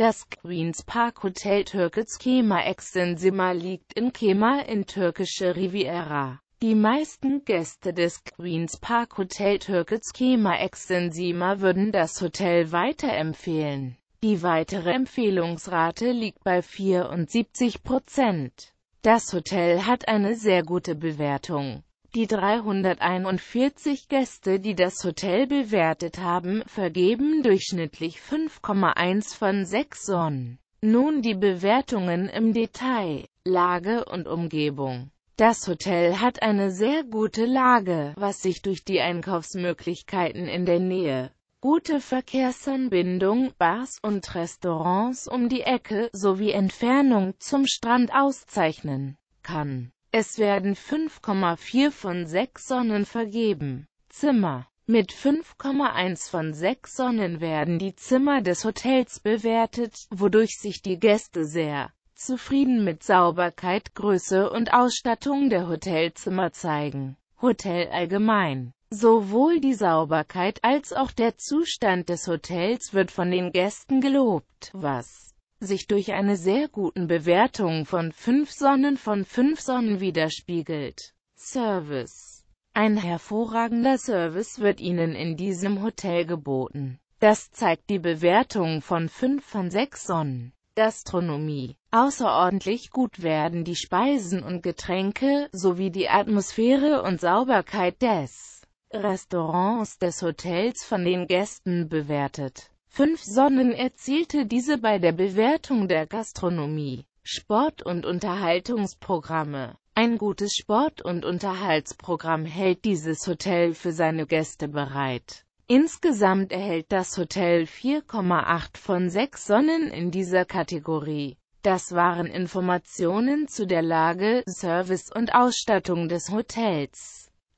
Das Queen's Park Hotel Türkets Kema Extensima liegt in Kema in türkische Riviera. Die meisten Gäste des Queen's Park Hotel Türkets Kema Extensima würden das Hotel weiterempfehlen. Die weitere Empfehlungsrate liegt bei 74 Das Hotel hat eine sehr gute Bewertung. Die 341 Gäste, die das Hotel bewertet haben, vergeben durchschnittlich 5,1 von 6 Sonnen. Nun die Bewertungen im Detail, Lage und Umgebung. Das Hotel hat eine sehr gute Lage, was sich durch die Einkaufsmöglichkeiten in der Nähe, gute Verkehrsanbindung, Bars und Restaurants um die Ecke sowie Entfernung zum Strand auszeichnen kann. Es werden 5,4 von 6 Sonnen vergeben. Zimmer mit 5,1 von 6 Sonnen werden die Zimmer des Hotels bewertet, wodurch sich die Gäste sehr zufrieden mit Sauberkeit, Größe und Ausstattung der Hotelzimmer zeigen. Hotel allgemein. Sowohl die Sauberkeit als auch der Zustand des Hotels wird von den Gästen gelobt, was sich durch eine sehr guten Bewertung von 5 Sonnen von 5 Sonnen widerspiegelt. Service Ein hervorragender Service wird Ihnen in diesem Hotel geboten. Das zeigt die Bewertung von 5 von 6 Sonnen. Gastronomie. Außerordentlich gut werden die Speisen und Getränke sowie die Atmosphäre und Sauberkeit des Restaurants des Hotels von den Gästen bewertet. Fünf Sonnen erzielte diese bei der Bewertung der Gastronomie, Sport- und Unterhaltungsprogramme. Ein gutes Sport- und Unterhaltsprogramm hält dieses Hotel für seine Gäste bereit. Insgesamt erhält das Hotel 4,8 von 6 Sonnen in dieser Kategorie. Das waren Informationen zu der Lage, Service und Ausstattung des Hotels.